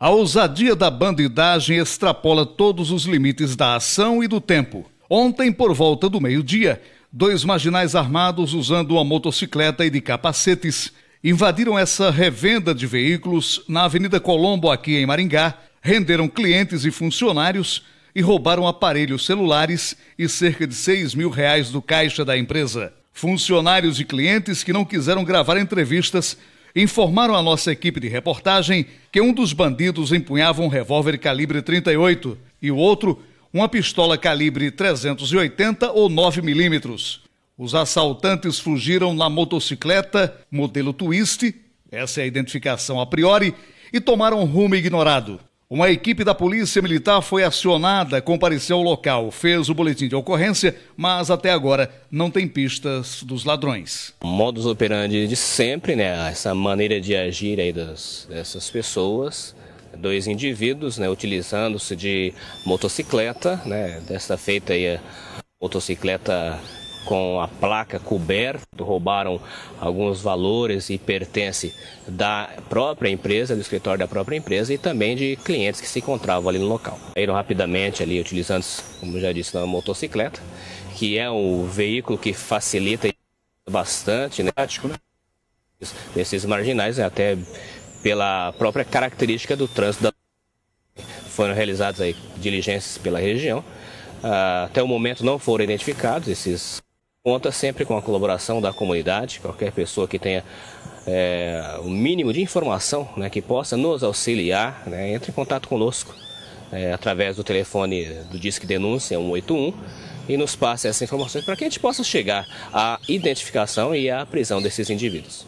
A ousadia da bandidagem extrapola todos os limites da ação e do tempo. Ontem, por volta do meio-dia, dois marginais armados usando uma motocicleta e de capacetes invadiram essa revenda de veículos na Avenida Colombo, aqui em Maringá, renderam clientes e funcionários e roubaram aparelhos celulares e cerca de 6 mil reais do caixa da empresa. Funcionários e clientes que não quiseram gravar entrevistas informaram a nossa equipe de reportagem que um dos bandidos empunhava um revólver calibre 38 e o outro uma pistola calibre 380 ou 9 milímetros. Os assaltantes fugiram na motocicleta modelo Twist, essa é a identificação a priori, e tomaram rumo ignorado. Uma equipe da Polícia Militar foi acionada, compareceu ao local, fez o boletim de ocorrência, mas até agora não tem pistas dos ladrões. Modus operandi de sempre, né? Essa maneira de agir aí das, dessas pessoas, dois indivíduos, né? Utilizando-se de motocicleta, né? Desta feita aí, a motocicleta com a placa coberta, roubaram alguns valores e pertence da própria empresa, do escritório da própria empresa e também de clientes que se encontravam ali no local. Eram rapidamente ali utilizando, como já disse, uma motocicleta, que é um veículo que facilita bastante, né? Nesses né? marginais, né? até pela própria característica do trânsito da foram realizadas aí diligências pela região. Ah, até o momento não foram identificados esses conta sempre com a colaboração da comunidade, qualquer pessoa que tenha é, o mínimo de informação né, que possa nos auxiliar, né, entre em contato conosco é, através do telefone do Disque Denúncia 181 e nos passe essas informações para que a gente possa chegar à identificação e à prisão desses indivíduos.